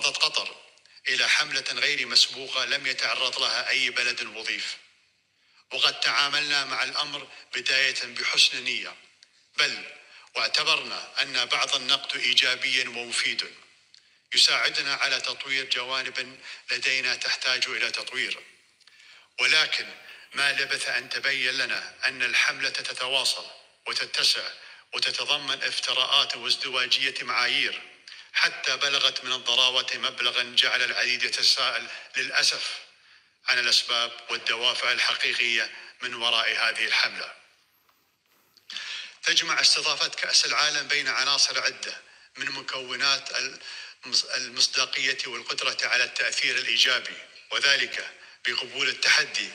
تعرضت قطر إلى حملة غير مسبوقة لم يتعرض لها أي بلد مضيف وقد تعاملنا مع الأمر بداية بحسن نية بل واعتبرنا أن بعض النقد إيجابي ومفيد يساعدنا على تطوير جوانب لدينا تحتاج إلى تطوير ولكن ما لبث أن تبين لنا أن الحملة تتواصل وتتسع وتتضمن افتراءات وازدواجية معايير حتى بلغت من الضراوة مبلغا جعل العديد يتساءل للأسف عن الأسباب والدوافع الحقيقية من وراء هذه الحملة تجمع استضافة كأس العالم بين عناصر عدة من مكونات المصداقية والقدرة على التأثير الإيجابي وذلك بقبول التحدي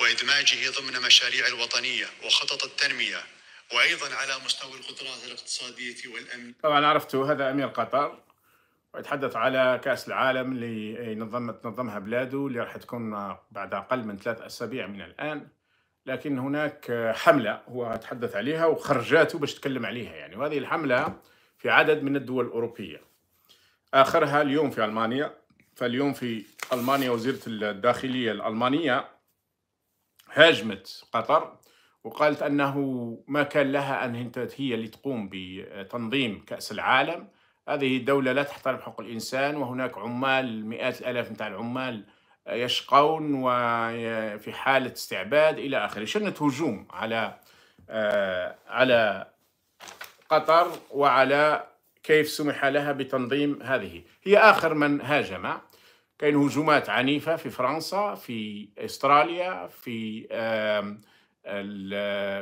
وإدماجه ضمن مشاريع الوطنية وخطط التنمية وأيضا على مستوى القدرات الاقتصادية والأمن طبعا عرفتوا هذا أمير قطر ويتحدث على كأس العالم اللي نظم تنظمها بلاده اللي راح تكون بعد أقل من ثلاث أسابيع من الآن لكن هناك حملة هو تحدث عليها وخرجاته باش تكلم عليها يعني وهذه الحملة في عدد من الدول الأوروبية آخرها اليوم في ألمانيا فاليوم في ألمانيا وزيرة الداخلية الألمانية هاجمت قطر وقالت أنه ما كان لها أن هي اللي تقوم بتنظيم كأس العالم هذه دولة لا تحترم حقوق الإنسان وهناك عمال مئات الآلاف متاع العمال يشقون وفي حالة استعباد إلى آخره شنة هجوم على آه، على قطر وعلى كيف سمح لها بتنظيم هذه هي آخر من هاجم كاين هجومات عنيفة في فرنسا في استراليا في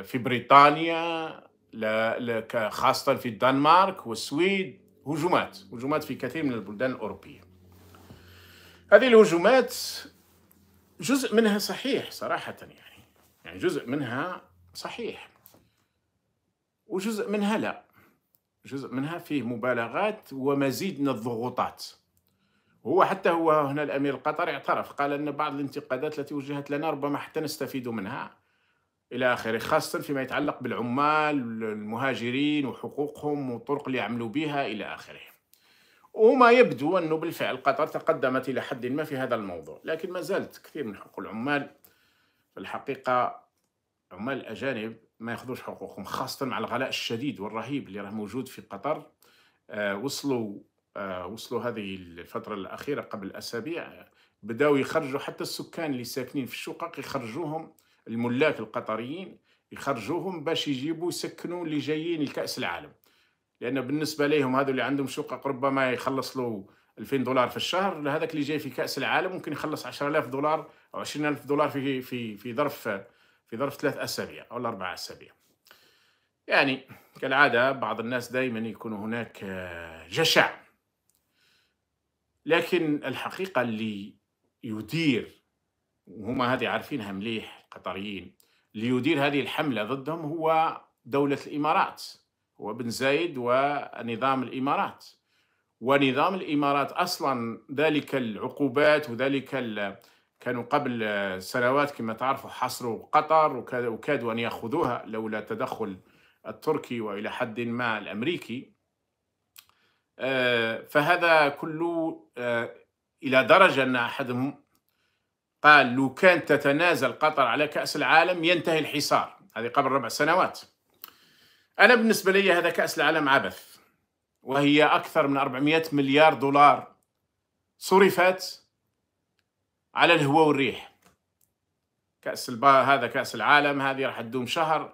في بريطانيا خاصة في الدنمارك والسويد هجومات هجومات في كثير من البلدان الأوروبية هذه الهجومات جزء منها صحيح صراحة يعني يعني جزء منها صحيح وجزء منها لا جزء منها فيه مبالغات ومزيد من الضغوطات هو حتى هو هنا الأمير القطري اعترف قال أن بعض الانتقادات التي وجهت لنا ربما حتى نستفيد منها الى اخره خاصه فيما يتعلق بالعمال المهاجرين وحقوقهم والطرق اللي يعملوا بها الى اخره وما يبدو انه بالفعل قطر تقدمت الى حد ما في هذا الموضوع لكن ما زالت كثير من حقوق العمال في الحقيقه عمال الاجانب ما ياخذوش حقوقهم خاصه مع الغلاء الشديد والرهيب اللي راه موجود في قطر آه وصلوا آه وصلوا هذه الفتره الاخيره قبل اسابيع بداوا يخرجوا حتى السكان اللي ساكنين في الشقق يخرجوهم الملاك القطريين يخرجوهم باش يجيبوا يسكنوا اللي جايين لكاس العالم لان بالنسبه لهم هذو اللي عندهم شقق ربما يخلص له 2000 دولار في الشهر لهذاك اللي جاي في كاس العالم ممكن يخلص 10000 دولار او 20000 دولار في في في ظرف في ظرف ثلاث اسابيع او اربع اسابيع يعني كالعاده بعض الناس دائما يكون هناك آه، جشع لكن الحقيقه اللي يدير وهما هذه عارفينها مليح القطريين اللي يدير هذه الحملة ضدهم هو دولة الإمارات هو بن زايد ونظام الإمارات ونظام الإمارات أصلا ذلك العقوبات وذلك كانوا قبل سنوات كما تعرفوا حصروا قطر وكادوا أن يأخذوها لولا التدخل التركي وإلى حد ما الأمريكي آه، فهذا كله آه، إلى درجة أن أحدهم قال لو كان تتنازل قطر على كأس العالم ينتهي الحصار هذه قبل ربع سنوات أنا بالنسبة لي هذا كأس العالم عبث وهي أكثر من 400 مليار دولار صرفت على الهواء والريح كأس الب... هذا كأس العالم هذه راح تدوم شهر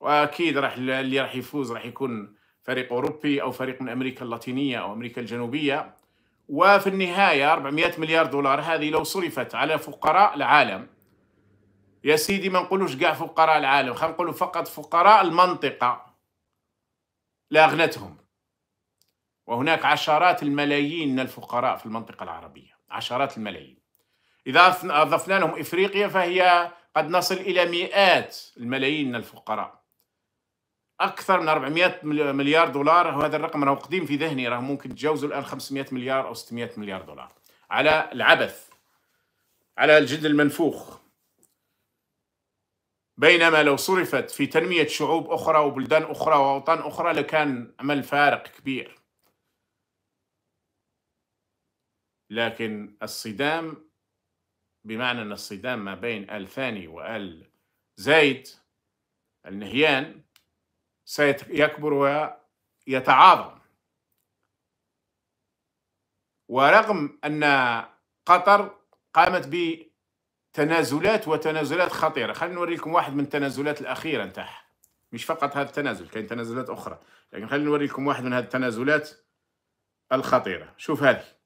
وأكيد راح اللي راح يفوز راح يكون فريق أوروبي أو فريق من أمريكا اللاتينية أو أمريكا الجنوبية وفي النهاية 400 مليار دولار هذه لو صرفت على فقراء العالم يا سيدي ما نقولوش كاع فقراء العالم خلينا نقولوا فقط فقراء المنطقة لاغنتهم وهناك عشرات الملايين من الفقراء في المنطقة العربية عشرات الملايين إذا أضفنا لهم إفريقيا فهي قد نصل إلى مئات الملايين من الفقراء اكثر من 400 مليار دولار وهذا الرقم راه قديم في ذهني راه ممكن تجاوزوا الان 500 مليار او 600 مليار دولار على العبث على الجلد المنفوخ بينما لو صرفت في تنمية شعوب أخرى وبلدان أخرى وأوطان أخرى لكان عمل فارق كبير لكن الصدام بمعنى أن الصدام ما بين آل ثاني وآل زايد النهيان سيكبر ويتعاظم ورغم أن قطر قامت بتنازلات وتنازلات خطيرة خلينا نوريكم واحد من التنازلات الأخيرة نتاعها مش فقط هذا التنازل كاين تنازلات أخرى لكن خلينا نوريكم واحد من هذه التنازلات الخطيرة شوف هذه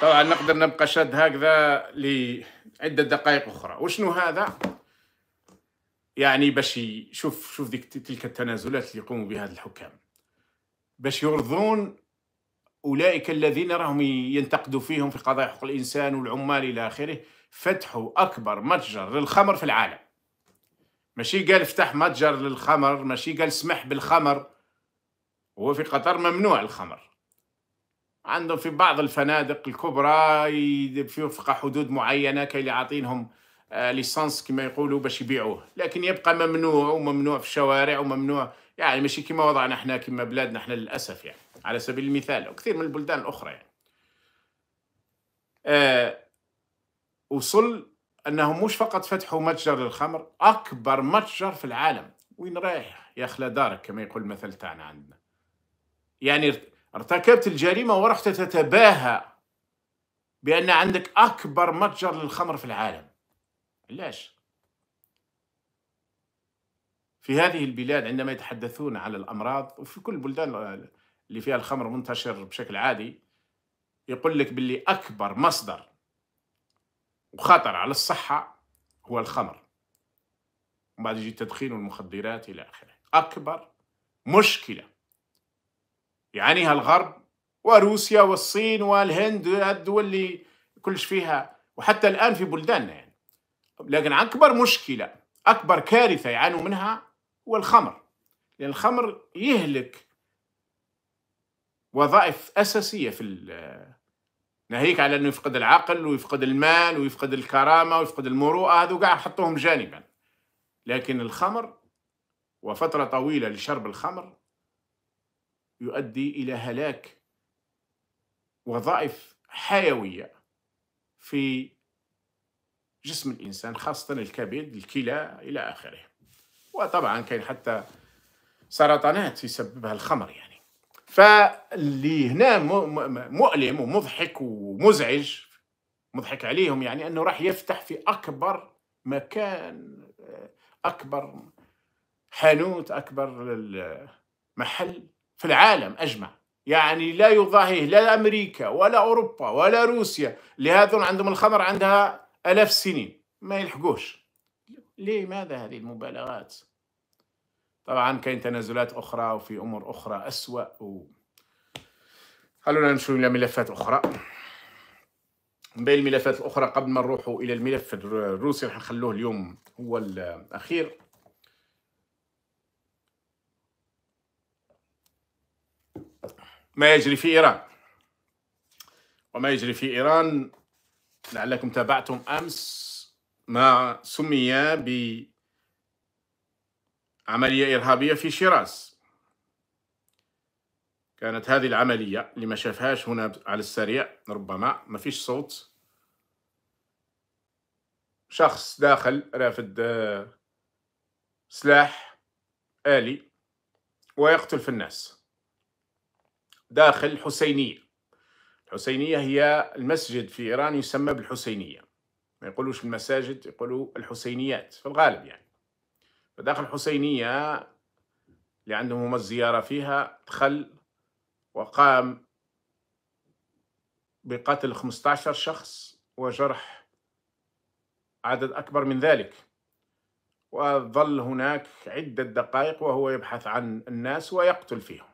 طبعا نقدر نبقى شاد هكذا لعدة دقائق أخرى وشنو هذا؟ يعني باش شوف شوف ديك تلك التنازلات اللي يقوموا بها الحكام باش يرضون أولئك الذين راهم ينتقدوا فيهم في قضايا حقوق الإنسان والعمال إلى آخره فتحوا أكبر متجر للخمر في العالم ماشي قال افتح متجر للخمر ماشي قال اسمح بالخمر هو في قطر ممنوع الخمر عندهم في بعض الفنادق الكبرى وفق حدود معينة كي يعطينهم آه، ليسانس كما يقولوا باش يبيعوه لكن يبقى ممنوع وممنوع في الشوارع وممنوع يعني ماشي كما وضعنا احنا كما بلادنا احنا للأسف يعني على سبيل المثال وكثير من البلدان الأخرى يعني آه وصل أنهم مش فقط فتحوا متجر للخمر أكبر متجر في العالم وين رايح يا خلا دارك كما يقول المثل تاعنا عندنا يعني ارتكبت الجريمة ورحت تتباهى بأن عندك أكبر متجر للخمر في العالم علاش؟ في هذه البلاد عندما يتحدثون على الأمراض وفي كل البلدان اللي فيها الخمر منتشر بشكل عادي يقول لك باللي أكبر مصدر وخطر على الصحة هو الخمر ومن بعد يجي التدخين والمخدرات إلى آخره أكبر مشكلة يعانيها الغرب وروسيا والصين والهند الدول اللي كلش فيها وحتى الآن في بلداننا يعني لكن أكبر مشكلة أكبر كارثة يعانوا منها هو الخمر لأن الخمر يهلك وظائف أساسية في ناهيك على أنه يفقد العقل ويفقد المال ويفقد الكرامة ويفقد المروءة هذو قاع حطوهم جانبا لكن الخمر وفترة طويلة لشرب الخمر يؤدي إلى هلاك وظائف حيوية في جسم الإنسان خاصة الكبد الكلى إلى آخره وطبعا كاين حتى سرطانات يسببها الخمر يعني فاللي هنا مؤلم ومضحك ومزعج مضحك عليهم يعني انه راح يفتح في اكبر مكان اكبر حانوت اكبر محل في العالم أجمع يعني لا يضاهيه لا أمريكا ولا أوروبا ولا روسيا لهذا عندهم الخمر عندها ألاف السنين ما يلحقوش ليه ماذا هذه المبالغات طبعا كاين تنازلات أخرى وفي أمور أخرى أسوأ و... خلونا نمشوا إلى ملفات أخرى من بين الملفات الأخرى قبل ما نروحوا إلى الملف الروسي راح نخلوه اليوم هو الأخير ما يجري في إيران وما يجري في إيران لعلكم تابعتم أمس ما سمي عملية إرهابية في شيراز كانت هذه العملية اللي ما شافهاش هنا على السريع ربما ما فيش صوت شخص داخل رافد آه، سلاح آلي ويقتل في الناس داخل الحسينية الحسينية هي المسجد في إيران يسمى بالحسينية ما يقولوش المساجد يقولوا الحسينيات في الغالب يعني فداخل الحسينية اللي عندهم هم الزيارة فيها دخل وقام بقتل 15 شخص وجرح عدد أكبر من ذلك وظل هناك عدة دقائق وهو يبحث عن الناس ويقتل فيهم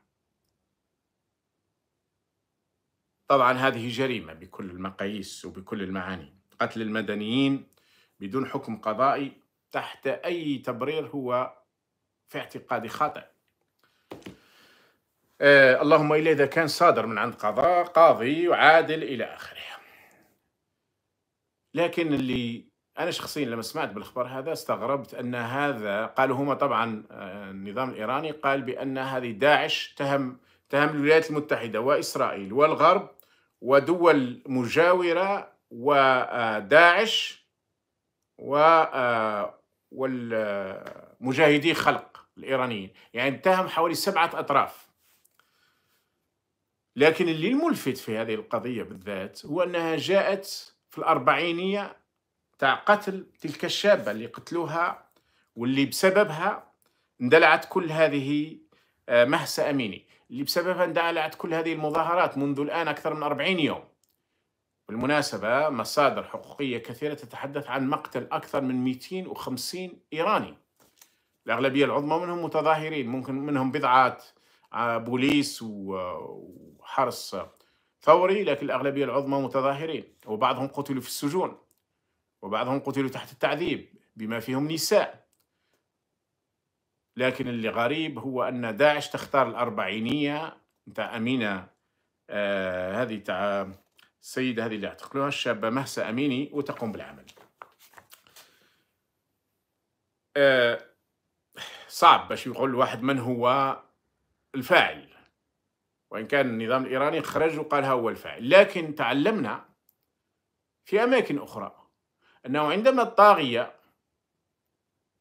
طبعا هذه جريمة بكل المقاييس وبكل المعاني قتل المدنيين بدون حكم قضائي تحت أي تبرير هو في اعتقادي خاطئ آه اللهم إلا إذا كان صادر من عند قضاء قاضي وعادل إلى آخره لكن اللي أنا شخصيا لما سمعت بالخبر هذا استغربت أن هذا قالوا هما طبعا آه، النظام الإيراني قال بأن هذه داعش تهم تهم الولايات المتحدة وإسرائيل والغرب ودول مجاورة وداعش آه، آه، والمجاهدي خلق الإيرانيين يعني اتهم حوالي سبعة أطراف لكن اللي الملفت في هذه القضية بالذات هو أنها جاءت في الأربعينية تاع قتل تلك الشابة اللي قتلوها واللي بسببها اندلعت كل هذه آه، مهسة أميني اللي بسببها اندلعت كل هذه المظاهرات منذ الآن أكثر من 40 يوم بالمناسبة مصادر حقوقية كثيرة تتحدث عن مقتل أكثر من 250 إيراني الأغلبية العظمى منهم متظاهرين ممكن منهم بضعة آه، بوليس وحرس ثوري لكن الأغلبية العظمى متظاهرين وبعضهم قتلوا في السجون وبعضهم قتلوا تحت التعذيب بما فيهم نساء لكن اللي غريب هو أن داعش تختار الأربعينية تاع أمينة آه هذه تاع السيدة هذه اللي اعتقلوها الشابة مهسة أميني وتقوم بالعمل آه صعب باش يقول واحد من هو الفاعل وإن كان النظام الإيراني خرج وقال ها هو الفاعل لكن تعلمنا في أماكن أخرى أنه عندما الطاغية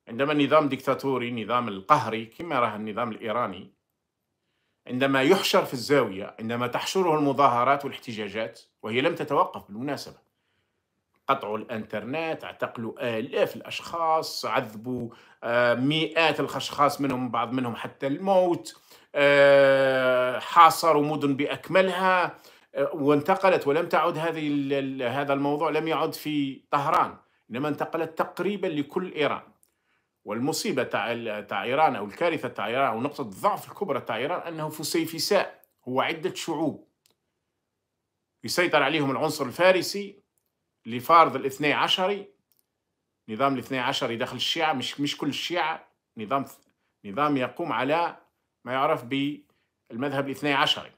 عندما نظام ديكتاتوري نظام القهري كما راه النظام الإيراني عندما يحشر في الزاوية عندما تحشره المظاهرات والاحتجاجات وهي لم تتوقف بالمناسبة قطعوا الانترنت اعتقلوا آلاف الأشخاص عذبوا آه، مئات الأشخاص منهم بعض منهم حتى الموت آه، حاصروا مدن بأكملها آه، وانتقلت ولم تعد هذه هذا الموضوع لم يعد في طهران انما انتقلت تقريبا لكل ايران والمصيبه تاع تاع ايران او الكارثه تاع ايران او نقطه الضعف الكبرى تاع ايران انه فسيفساء هو عده شعوب يسيطر عليهم العنصر الفارسي اللي فارض الاثني عشري نظام الاثني عشري داخل الشيعة مش مش كل الشيعة نظام نظام يقوم على ما يعرف بالمذهب الاثني عشري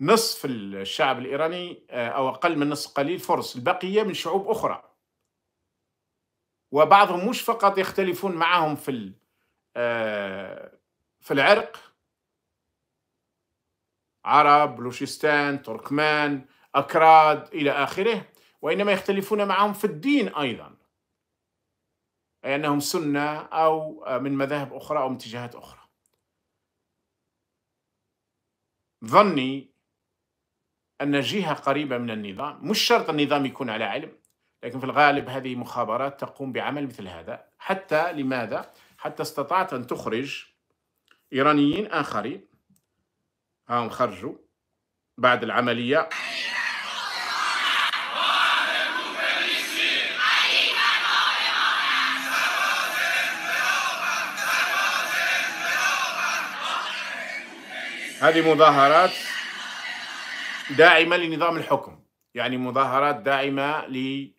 نصف الشعب الإيراني آه، أو أقل من نصف قليل فرس البقية من شعوب أخرى وبعضهم مش فقط يختلفون معهم في آه، في العرق عرب بلوشستان تركمان أكراد إلى آخره وإنما يختلفون معهم في الدين أيضا أي أنهم سنة أو من مذاهب أخرى أو اتجاهات أخرى ظني أن جهة قريبة من النظام مش شرط النظام يكون على علم لكن في الغالب هذه مخابرات تقوم بعمل مثل هذا حتى لماذا؟ حتى استطاعت أن تخرج إيرانيين آخرين هم خرجوا بعد العملية هذه مظاهرات داعمة لنظام الحكم يعني مظاهرات داعمة ل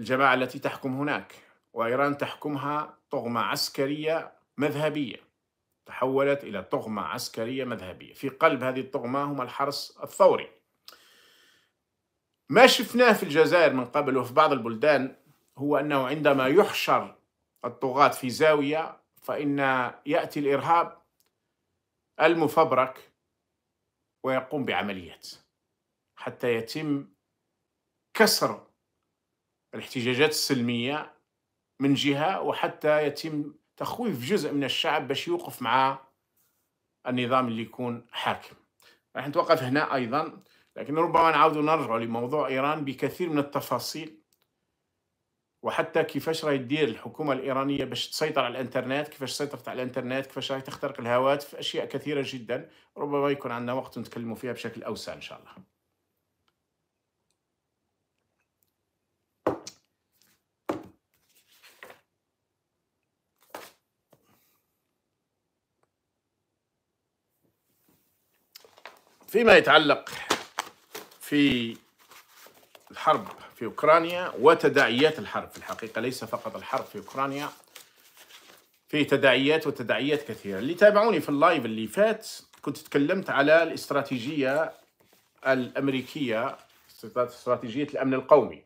الجماعة التي تحكم هناك وإيران تحكمها طغمة عسكرية مذهبية تحولت إلى طغمة عسكرية مذهبية في قلب هذه الطغمة هم الحرس الثوري ما شفناه في الجزائر من قبل وفي بعض البلدان هو أنه عندما يحشر الطغاة في زاوية فإن يأتي الإرهاب المفبرك ويقوم بعمليات حتى يتم كسر الاحتجاجات السلمية من جهة وحتى يتم تخويف جزء من الشعب باش يوقف مع النظام اللي يكون حاكم راح نتوقف هنا أيضا لكن ربما نعود نرجع لموضوع إيران بكثير من التفاصيل وحتى كيفاش راهي تدير الحكومة الإيرانية باش تسيطر على الإنترنت كيفاش سيطرت على الإنترنت كيفاش راهي تخترق الهواتف أشياء كثيرة جدا ربما يكون عندنا وقت نتكلموا فيها بشكل أوسع إن شاء الله فيما يتعلق في الحرب في أوكرانيا وتداعيات الحرب في الحقيقة ليس فقط الحرب في أوكرانيا في تداعيات وتداعيات كثيرة اللي تابعوني في اللايف اللي فات كنت تكلمت على الاستراتيجية الأمريكية استراتيجية الأمن القومي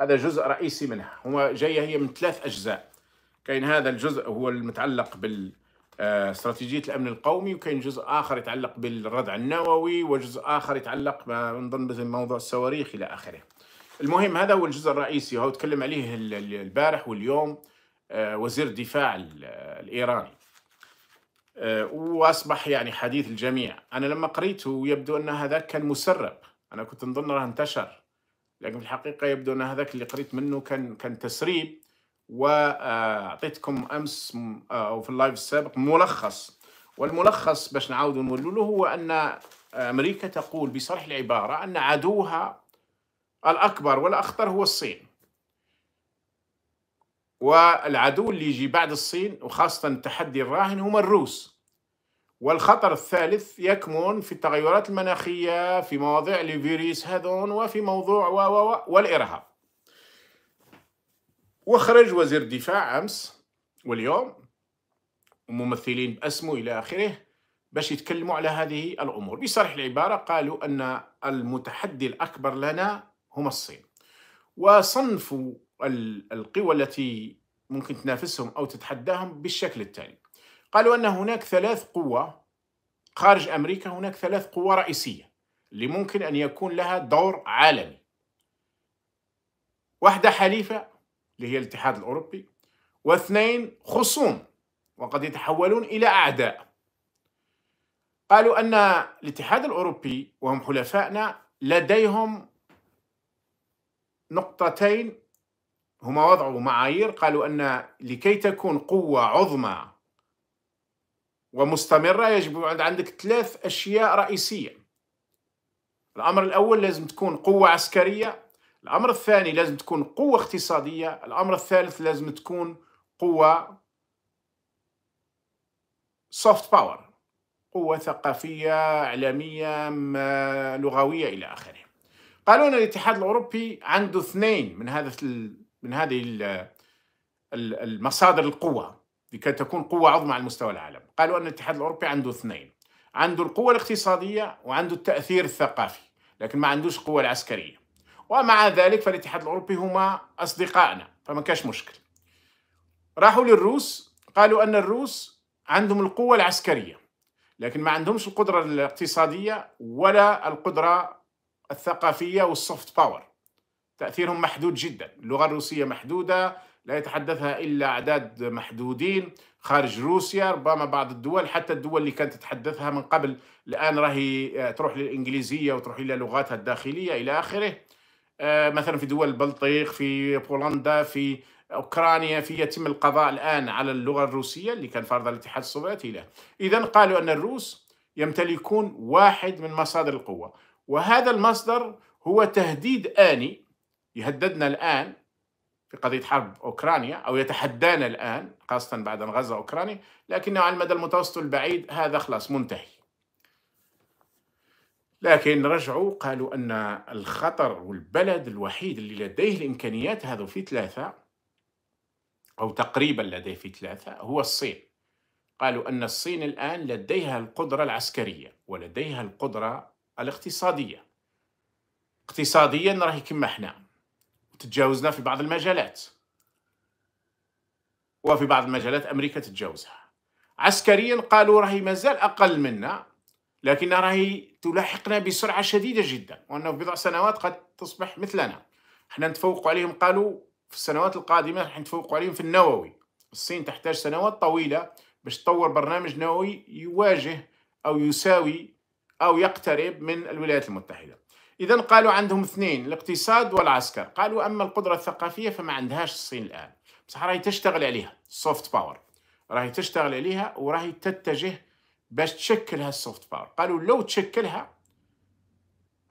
هذا جزء رئيسي منها هو جاية هي من ثلاث أجزاء كاين هذا الجزء هو المتعلق بال آه، استراتيجيه الامن القومي وكاين جزء اخر يتعلق بالردع النووي وجزء اخر يتعلق نظن مثل موضوع الصواريخ الى اخره. المهم هذا هو الجزء الرئيسي وهو تكلم عليه البارح واليوم آه، وزير الدفاع الايراني. آه، واصبح يعني حديث الجميع، انا لما قريته يبدو ان هذا كان مسرب، انا كنت نظن راه انتشر لكن في الحقيقه يبدو ان هذاك اللي قريت منه كان كان تسريب وعطيتكم امس آه، او في اللايف السابق ملخص والملخص باش نعاودوا نولوا له هو ان آه، امريكا تقول بصرح العباره ان عدوها الاكبر والاخطر هو الصين والعدو اللي يجي بعد الصين وخاصه التحدي الراهن هما الروس والخطر الثالث يكمن في التغيرات المناخيه في مواضيع الفيروس هذون وفي موضوع و والارهاب وخرج وزير الدفاع امس واليوم وممثلين باسمه الى اخره باش يتكلموا على هذه الامور بصريح العباره قالوا ان المتحدي الاكبر لنا هما الصين وصنفوا القوى التي ممكن تنافسهم او تتحداهم بالشكل التالي قالوا ان هناك ثلاث قوى خارج امريكا هناك ثلاث قوى رئيسيه اللي ممكن ان يكون لها دور عالمي واحده حليفه اللي هي الاتحاد الأوروبي واثنين خصوم وقد يتحولون إلى أعداء قالوا أن الاتحاد الأوروبي وهم حلفائنا لديهم نقطتين هما وضعوا معايير قالوا أن لكي تكون قوة عظمى ومستمرة يجب عندك ثلاث أشياء رئيسية الأمر الأول لازم تكون قوة عسكرية الأمر الثاني لازم تكون قوة اقتصادية الأمر الثالث لازم تكون قوة سوفت باور قوة ثقافية إعلامية لغوية إلى آخره قالوا ان الاتحاد الأوروبي عنده اثنين من هذا من هذه المصادر القوة لكي تكون قوة عظمى على مستوى العالم قالوا أن الاتحاد الأوروبي عنده اثنين عنده القوة الاقتصادية وعنده التأثير الثقافي لكن ما عندوش قوة العسكرية ومع ذلك فالاتحاد الأوروبي هما أصدقائنا فما كاش مشكل راحوا للروس قالوا أن الروس عندهم القوة العسكرية لكن ما عندهمش القدرة الاقتصادية ولا القدرة الثقافية والسوفت باور تأثيرهم محدود جدا اللغة الروسية محدودة لا يتحدثها إلا أعداد محدودين خارج روسيا ربما بعض الدول حتى الدول اللي كانت تتحدثها من قبل الآن راهي تروح للإنجليزية وتروح إلى لغاتها الداخلية إلى آخره آه، مثلا في دول البلطيق في بولندا في اوكرانيا في يتم القضاء الان على اللغه الروسيه اللي كان فرض الاتحاد السوفيتي له اذا قالوا ان الروس يمتلكون واحد من مصادر القوه وهذا المصدر هو تهديد اني يهددنا الان في قضيه حرب اوكرانيا او يتحدانا الان خاصه بعد ان غزا اوكرانيا لكنه على المدى المتوسط البعيد هذا خلاص منتهي لكن رجعوا قالوا أن الخطر والبلد الوحيد اللي لديه الإمكانيات هذا في ثلاثة أو تقريبا لديه في ثلاثة هو الصين قالوا أن الصين الآن لديها القدرة العسكرية ولديها القدرة الاقتصادية اقتصاديا راهي كما احنا تتجاوزنا في بعض المجالات وفي بعض المجالات أمريكا تتجاوزها عسكريا قالوا راهي مازال أقل منا لكن راهي تلاحقنا بسرعة شديدة جدا وأنه بضع سنوات قد تصبح مثلنا احنا نتفوق عليهم قالوا في السنوات القادمة راح نتفوق عليهم في النووي الصين تحتاج سنوات طويلة باش تطور برنامج نووي يواجه أو يساوي أو يقترب من الولايات المتحدة إذا قالوا عندهم اثنين الاقتصاد والعسكر قالوا أما القدرة الثقافية فما عندهاش الصين الآن بصح راهي تشتغل عليها سوفت باور راهي تشتغل عليها وراهي تتجه باش تشكل هالسوفت باور قالوا لو تشكلها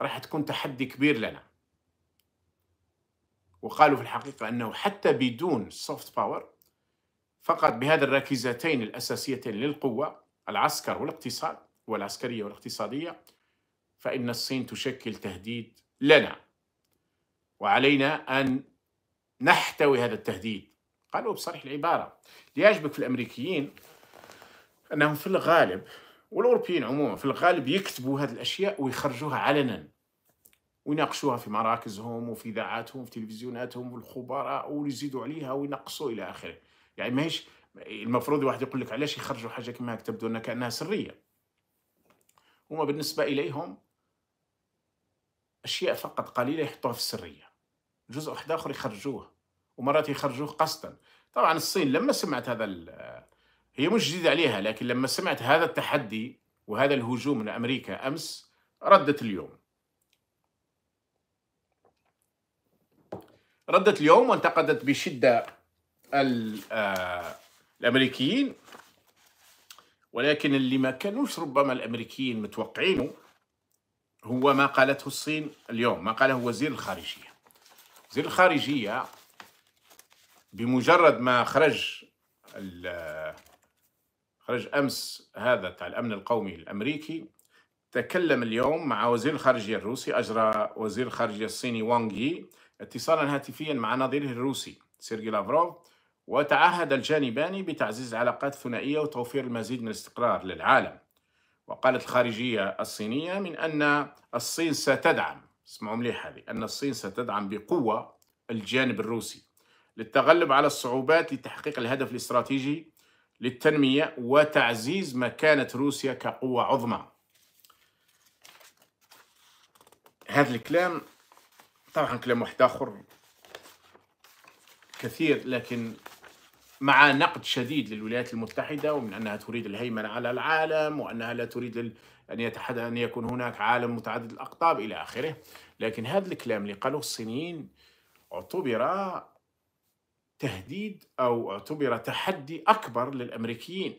راح تكون تحدي كبير لنا وقالوا في الحقيقة أنه حتى بدون سوفت باور فقط بهذه الركيزتين الأساسيتين للقوة العسكر والاقتصاد والعسكرية والاقتصادية فإن الصين تشكل تهديد لنا وعلينا أن نحتوي هذا التهديد قالوا بصريح العبارة ليعجبك في الأمريكيين انهم في الغالب والاوروبيين عموما في الغالب يكتبوا هذه الاشياء ويخرجوها علنا ويناقشوها في مراكزهم وفي اذاعاتهم في تلفزيوناتهم والخبراء ويزيدوا عليها وينقصوا الى اخره يعني ماهيش المفروض واحد يقول لك علاش يخرجوا حاجه كما هكا تبدو انها كانها سريه هما بالنسبه اليهم اشياء فقط قليله يحطوها في السريه جزء واحد اخر يخرجوه ومرات يخرجوه قصدا طبعا الصين لما سمعت هذا هي مش جديدة عليها لكن لما سمعت هذا التحدي وهذا الهجوم من أمريكا أمس ردت اليوم ردت اليوم وانتقدت بشدة آه، الأمريكيين ولكن اللي ما كانوش ربما الأمريكيين متوقعينه هو ما قالته الصين اليوم ما قاله وزير الخارجية وزير الخارجية بمجرد ما خرج خرج امس هذا تاع الامن القومي الامريكي تكلم اليوم مع وزير الخارجيه الروسي اجرى وزير الخارجيه الصيني وانغ يي اتصالا هاتفيا مع نظيره الروسي سيرجي لافروف وتعهد الجانبان بتعزيز العلاقات الثنائيه وتوفير المزيد من الاستقرار للعالم وقالت الخارجيه الصينيه من ان الصين ستدعم اسمعوا مليح هذه ان الصين ستدعم بقوه الجانب الروسي للتغلب على الصعوبات لتحقيق الهدف الاستراتيجي للتنمية وتعزيز مكانة روسيا كقوة عظمى هذا الكلام طبعا كلام واحد آخر كثير لكن مع نقد شديد للولايات المتحدة ومن أنها تريد الهيمنة على العالم وأنها لا تريد أن يتحدى أن يكون هناك عالم متعدد الأقطاب إلى آخره لكن هذا الكلام اللي قالوه الصينيين اعتبر تهديد أو اعتبر تحدي أكبر للأمريكيين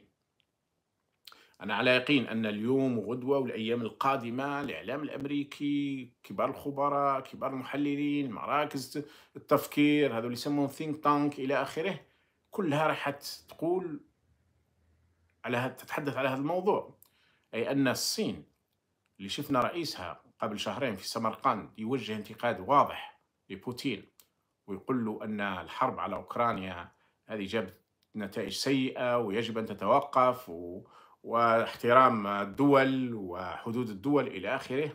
أنا على يقين أن اليوم وغدوة والأيام القادمة الإعلام الأمريكي كبار الخبراء كبار المحللين مراكز التفكير هذول يسمون ثينك تانك إلى آخره كلها راح تقول على تتحدث على هذا الموضوع أي أن الصين اللي شفنا رئيسها قبل شهرين في سمرقند يوجه انتقاد واضح لبوتين ويقول له أن الحرب على أوكرانيا هذه جابت نتائج سيئة ويجب أن تتوقف و... واحترام الدول وحدود الدول إلى آخره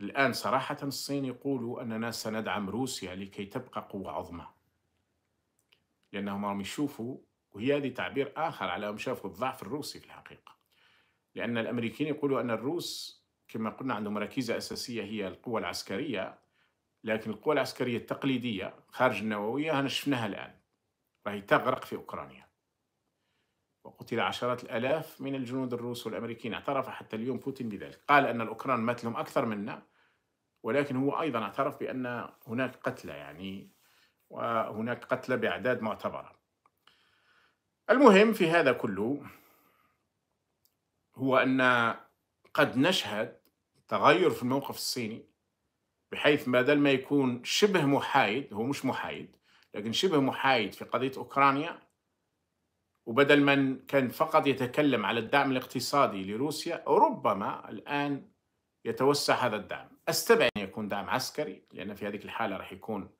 الآن صراحة الصين يقولوا أننا سندعم روسيا لكي تبقى قوة عظمى لأنهم راهم يشوفوا وهي هذه تعبير آخر على أنهم شافوا الضعف الروسي في الحقيقة لأن الأمريكيين يقولوا أن الروس كما قلنا عندهم ركيزة أساسية هي القوة العسكرية لكن القوى العسكرية التقليدية خارج النووية أنا شفناها الآن راهي تغرق في أوكرانيا وقتل عشرات الآلاف من الجنود الروس والأمريكيين اعترف حتى اليوم بوتين بذلك قال أن الأوكران مات لهم أكثر منا ولكن هو أيضا اعترف بأن هناك قتلى يعني وهناك قتلى بأعداد معتبرة المهم في هذا كله هو أن قد نشهد تغير في الموقف الصيني بحيث بدل ما يكون شبه محايد هو مش محايد لكن شبه محايد في قضية أوكرانيا وبدل من كان فقط يتكلم على الدعم الاقتصادي لروسيا ربما الآن يتوسع هذا الدعم أستبعد أن يكون دعم عسكري لأن في هذه الحالة راح يكون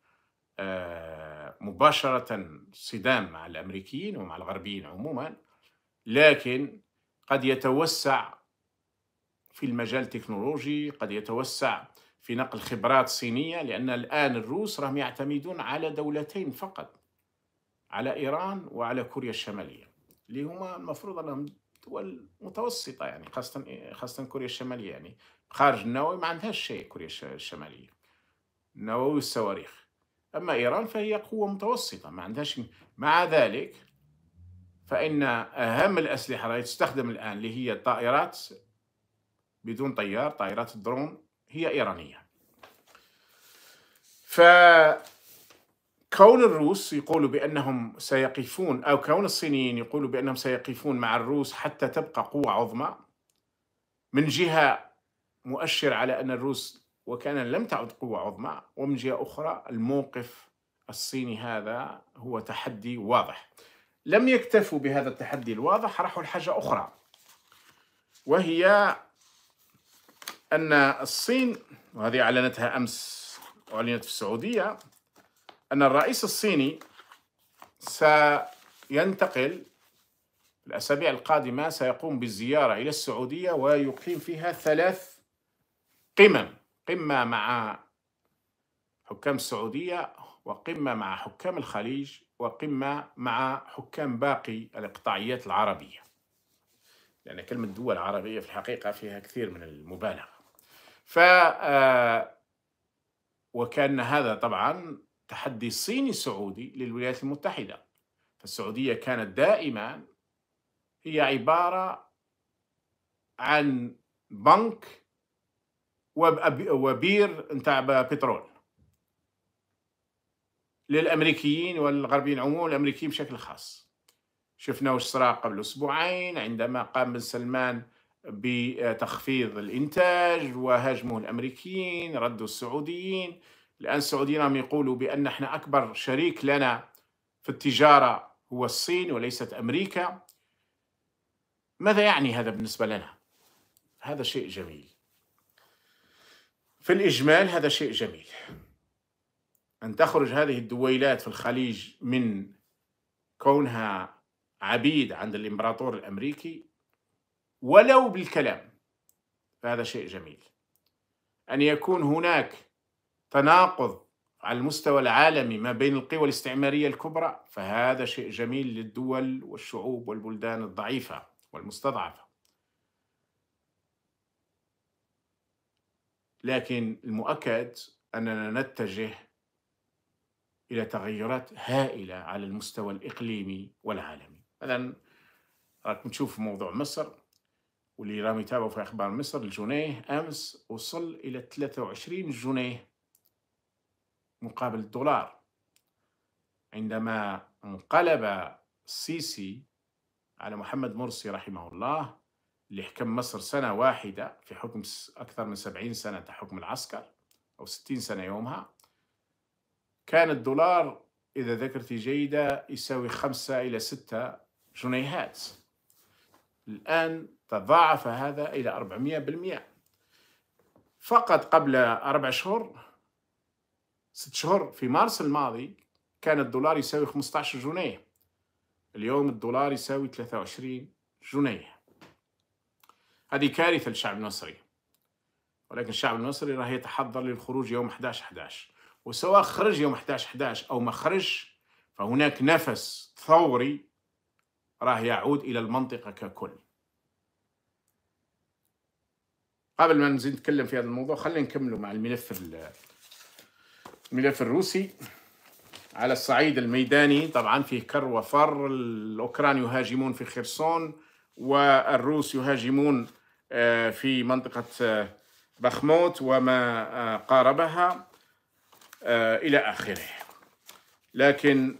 آه، مباشرة صدام مع الأمريكيين ومع الغربيين عموما لكن قد يتوسع في المجال التكنولوجي قد يتوسع في نقل خبرات صينية لأن الآن الروس راهم يعتمدون على دولتين فقط على إيران وعلى كوريا الشمالية اللي هما المفروض أنهم دول متوسطة يعني خاصة خاصة كوريا الشمالية يعني خارج النووي ما عندهاش شيء كوريا الشمالية النووي والصواريخ أما إيران فهي قوة متوسطة ما عندهاش مع ذلك فإن أهم الأسلحة التي تستخدم الآن اللي هي الطائرات بدون طيار طائرات الدرون هي إيرانية فكون الروس يقولوا بأنهم سيقفون أو كون الصينيين يقولوا بأنهم سيقفون مع الروس حتى تبقى قوة عظمى من جهة مؤشر على أن الروس وكان لم تعد قوة عظمى ومن جهة أخرى الموقف الصيني هذا هو تحدي واضح لم يكتفوا بهذا التحدي الواضح راحوا لحاجة أخرى وهي أن الصين وهذه أعلنتها أمس أعلنت في السعودية أن الرئيس الصيني سينتقل الأسابيع القادمة سيقوم بالزيارة إلى السعودية ويقيم فيها ثلاث قمم قمة مع حكام السعودية وقمة مع حكام الخليج وقمة مع حكام باقي الإقطاعيات العربية لأن يعني كلمة دول عربية في الحقيقة فيها كثير من المبالغة ف آه، وكان هذا طبعا تحدي صيني سعودي للولايات المتحدة فالسعودية كانت دائما هي عبارة عن بنك وبير نتاع بترول للامريكيين والغربيين عموما والامريكيين بشكل خاص شفنا وش صرا قبل اسبوعين عندما قام بن سلمان بتخفيض الانتاج وهاجموا الامريكيين ردوا السعوديين الان السعوديين عم يقولوا بان احنا اكبر شريك لنا في التجاره هو الصين وليست امريكا ماذا يعني هذا بالنسبه لنا هذا شيء جميل في الاجمال هذا شيء جميل ان تخرج هذه الدويلات في الخليج من كونها عبيد عند الامبراطور الامريكي ولو بالكلام فهذا شيء جميل أن يكون هناك تناقض على المستوى العالمي ما بين القوى الاستعمارية الكبرى فهذا شيء جميل للدول والشعوب والبلدان الضعيفة والمستضعفة لكن المؤكد أننا نتجه إلى تغيرات هائلة على المستوى الإقليمي والعالمي مثلا راكم تشوف موضوع مصر واللي راهم يتابعوا في اخبار مصر الجنيه امس وصل الى 23 جنيه مقابل الدولار عندما انقلب السيسي على محمد مرسي رحمه الله اللي حكم مصر سنة واحدة في حكم أكثر من سبعين سنة حكم العسكر أو ستين سنة يومها كان الدولار إذا ذكرتي جيدة يساوي خمسة إلى ستة جنيهات الآن تضاعف هذا إلى 400% فقط قبل أربع شهور ست شهور في مارس الماضي كان الدولار يساوي 15 جنيه اليوم الدولار يساوي 23 جنيه هذه كارثة للشعب المصري ولكن الشعب المصري راه يتحضر للخروج يوم 11 11 وسواء خرج يوم 11 11 أو ما خرج فهناك نفس ثوري راه يعود إلى المنطقة ككل قبل ما نزيد نتكلم في هذا الموضوع خلينا نكملوا مع الملف الملف الروسي على الصعيد الميداني طبعا فيه كر وفر الأوكران يهاجمون في خرسون والروس يهاجمون آه، في منطقة آه، بخموت وما آه، قاربها إلى آخره لكن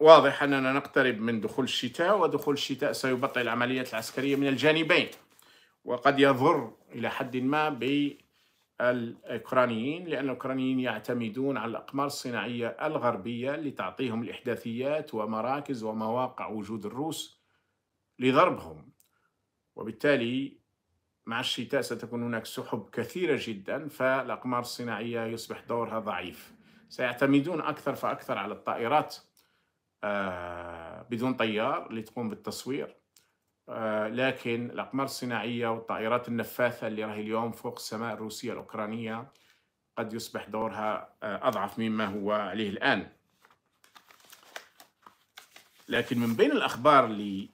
واضح أننا نقترب من دخول الشتاء ودخول الشتاء سيبطئ العمليات العسكرية من الجانبين وقد يضر إلى حد ما بالأوكرانيين لأن الأوكرانيين يعتمدون على الأقمار الصناعية الغربية لتعطيهم الإحداثيات ومراكز ومواقع وجود الروس لضربهم وبالتالي مع الشتاء ستكون هناك سحب كثيرة جدا فالأقمار الصناعية يصبح دورها ضعيف سيعتمدون أكثر فأكثر على الطائرات آه، بدون طيار اللي تقوم بالتصوير آه، لكن الأقمار الصناعية والطائرات النفاثة اللي راهي اليوم فوق السماء الروسية الأوكرانية قد يصبح دورها آه، أضعف مما هو عليه الآن لكن من بين الأخبار اللي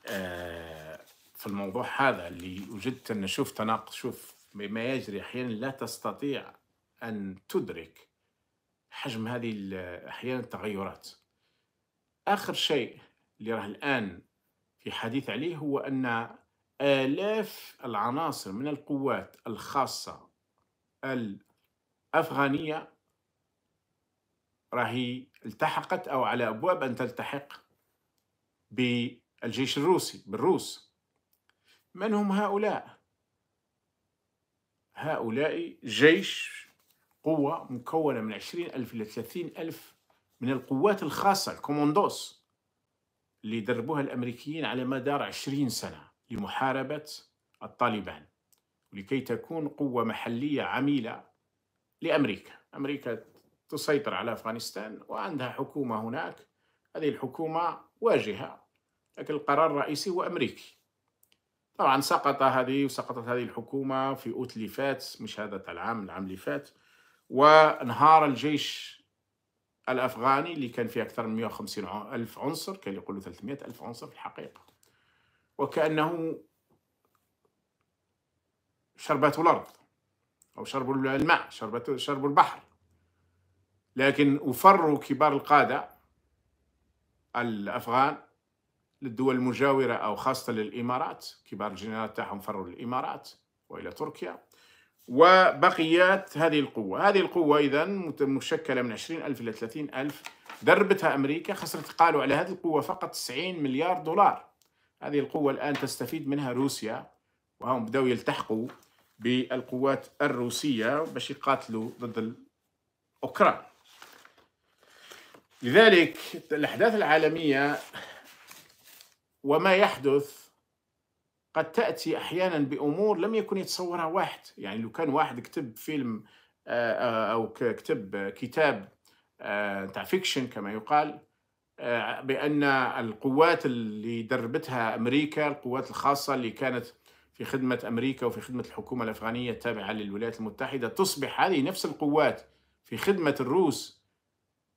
في الموضوع هذا اللي وجدت أن شوف تناقض شوف بما يجري أحيانا لا تستطيع أن تدرك حجم هذه أحيانا التغيرات آخر شيء اللي راه الآن في حديث عليه هو أن آلاف العناصر من القوات الخاصة الأفغانية راهي التحقت أو على أبواب أن تلتحق بالجيش الروسي بالروس من هم هؤلاء؟ هؤلاء جيش قوة مكونة من عشرين ألف إلى ثلاثين ألف من القوات الخاصة الكوموندوس اللي دربوها الأمريكيين على مدار عشرين سنة لمحاربة الطالبان لكي تكون قوة محلية عميلة لأمريكا أمريكا تسيطر على أفغانستان وعندها حكومة هناك هذه الحكومة واجهة لكن القرار الرئيسي هو أمريكي طبعا سقط هذه وسقطت هذه الحكومة في أوت اللي فات مش هذا العام العام اللي فات وانهار الجيش الأفغاني اللي كان فيه أكثر من 150 ألف عنصر كان يقولوا 300 ألف عنصر في الحقيقة وكأنه شربته الأرض أو شربوا الماء شربته شربوا البحر لكن وفروا كبار القادة الأفغان للدول المجاورة أو خاصة للإمارات كبار الجنرالات تاعهم فروا للإمارات وإلى تركيا وبقيات هذه القوة هذه القوة إذا مشكلة من 20 ألف إلى 30 ألف دربتها أمريكا خسرت قالوا على هذه القوة فقط 90 مليار دولار هذه القوة الآن تستفيد منها روسيا وهم بدأوا يلتحقوا بالقوات الروسية باش يقاتلوا ضد أوكران لذلك الأحداث العالمية وما يحدث قد تأتي أحيانا بأمور لم يكن يتصورها واحد يعني لو كان واحد كتب فيلم آه، آه، أو كتب كتاب آه، تاع فيكشن كما يقال بأن القوات اللي دربتها أمريكا القوات الخاصة اللي كانت في خدمة أمريكا وفي خدمة الحكومة الأفغانية التابعة للولايات المتحدة تصبح هذه نفس القوات في خدمة الروس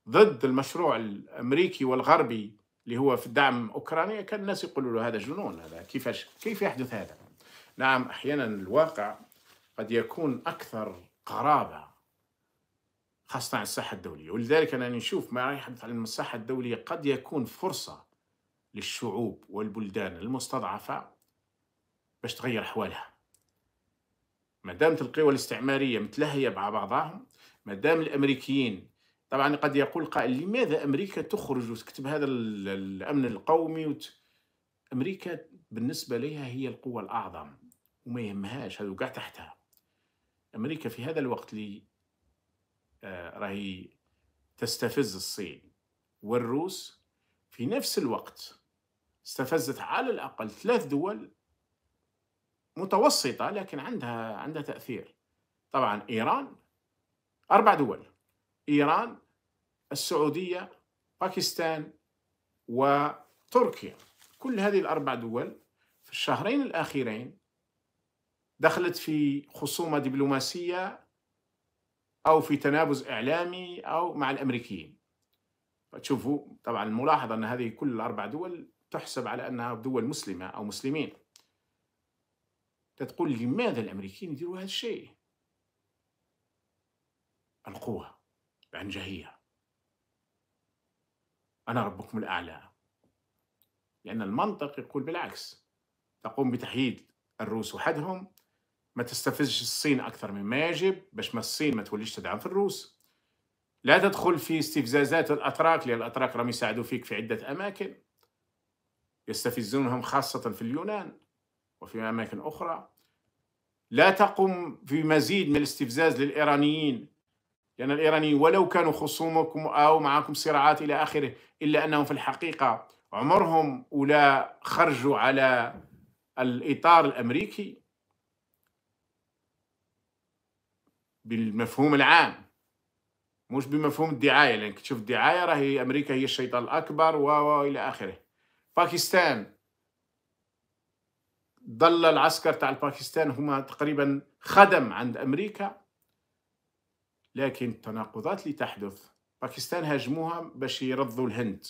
ضد المشروع الأمريكي والغربي اللي هو في دعم اوكرانيا كان الناس يقولوا له هذا جنون هذا كيفاش كيف يحدث هذا؟ نعم احيانا الواقع قد يكون اكثر قرابه خاصه على الساحه الدوليه ولذلك انا نشوف ما يحدث على الساحه الدوليه قد يكون فرصه للشعوب والبلدان المستضعفه باش تغير احوالها ما دامت القوى الاستعماريه متلهيه مع بعضهم ما دام الامريكيين طبعا قد يقول قائل لماذا أمريكا تخرج وتكتب هذا الأمن القومي وت... أمريكا بالنسبة لها هي القوة الأعظم وما يهمهاش هذا وقع تحتها أمريكا في هذا الوقت اللي آه راهي تستفز الصين والروس في نفس الوقت استفزت على الأقل ثلاث دول متوسطة لكن عندها عندها تأثير طبعا إيران أربع دول إيران السعودية باكستان وتركيا كل هذه الأربع دول في الشهرين الأخيرين دخلت في خصومة دبلوماسية أو في تنابز إعلامي أو مع الأمريكيين تشوفوا طبعا الملاحظة أن هذه كل الأربع دول تحسب على أنها دول مسلمة أو مسلمين تقول لماذا الأمريكيين يديروا هذا الشيء القوة جهية أنا ربكم الأعلى لأن المنطق يقول بالعكس تقوم بتحييد الروس وحدهم ما تستفزش الصين أكثر مما يجب باش ما الصين ما توليش تدعم في الروس لا تدخل في استفزازات الأتراك لأن الأتراك راهم يساعدوا فيك في عدة أماكن يستفزونهم خاصة في اليونان وفي أماكن أخرى لا تقوم في مزيد من الاستفزاز للإيرانيين لأن الإيرانيين ولو كانوا خصومكم أو معكم صراعات إلى آخره إلا أنهم في الحقيقة عمرهم ولا خرجوا على الإطار الأمريكي بالمفهوم العام مش بمفهوم الدعاية لأنك تشوف الدعاية راهي أمريكا هي الشيطان الأكبر وإلى آخره باكستان ظل العسكر تاع باكستان هما تقريبا خدم عند أمريكا لكن التناقضات اللي تحدث باكستان هاجموها باش يرضوا الهند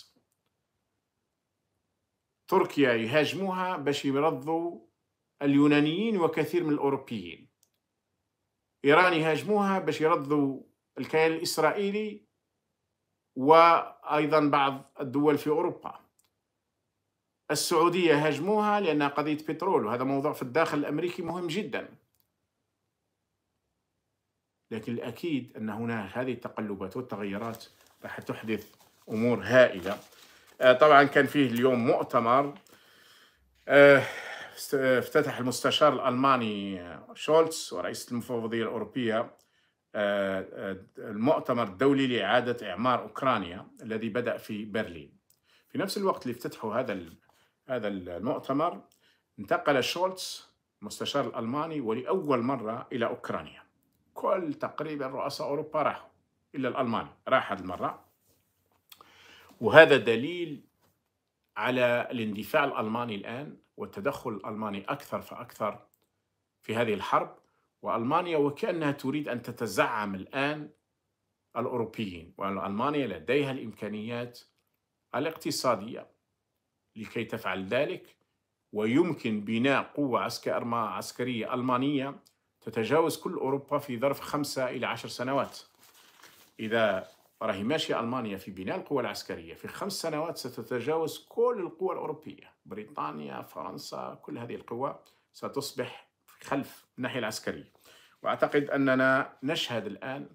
تركيا يهاجموها باش يرضوا اليونانيين وكثير من الأوروبيين إيران يهاجموها باش يرضوا الكيان الإسرائيلي وأيضا بعض الدول في أوروبا السعودية هاجموها لأنها قضية بترول وهذا موضوع في الداخل الأمريكي مهم جدا لكن الأكيد أن هنا هذه التقلبات والتغيرات راح تحدث أمور هائلة آه، طبعا كان فيه اليوم مؤتمر آه، افتتح المستشار الألماني شولتز ورئيس المفوضية الأوروبية آه، المؤتمر الدولي لإعادة إعمار أوكرانيا الذي بدأ في برلين في نفس الوقت اللي افتتحوا هذا هذا المؤتمر انتقل شولتز المستشار الألماني ولأول مرة إلى أوكرانيا كل تقريبا رؤساء أوروبا راحوا إلا الالمان راح هذه المرة وهذا دليل على الاندفاع الألماني الآن والتدخل الألماني أكثر فأكثر في هذه الحرب وألمانيا وكأنها تريد أن تتزعم الآن الأوروبيين المانيا لديها الإمكانيات الاقتصادية لكي تفعل ذلك ويمكن بناء قوة عسكرية ألمانية تتجاوز كل أوروبا في ظرف خمسة إلى عشر سنوات إذا راهي ماشية ألمانيا في بناء القوى العسكرية في خمس سنوات ستتجاوز كل القوى الأوروبية بريطانيا فرنسا كل هذه القوى ستصبح خلف الناحية العسكرية وأعتقد أننا نشهد الآن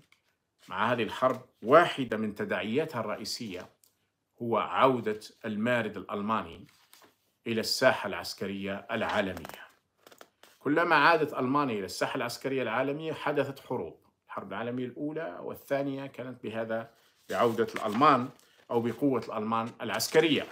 مع هذه الحرب واحدة من تداعياتها الرئيسية هو عودة المارد الألماني إلى الساحة العسكرية العالمية كلما عادت ألمانيا إلى الساحة العسكرية العالمية حدثت حروب الحرب العالمية الأولى والثانية كانت بهذا بعودة الألمان أو بقوة الألمان العسكرية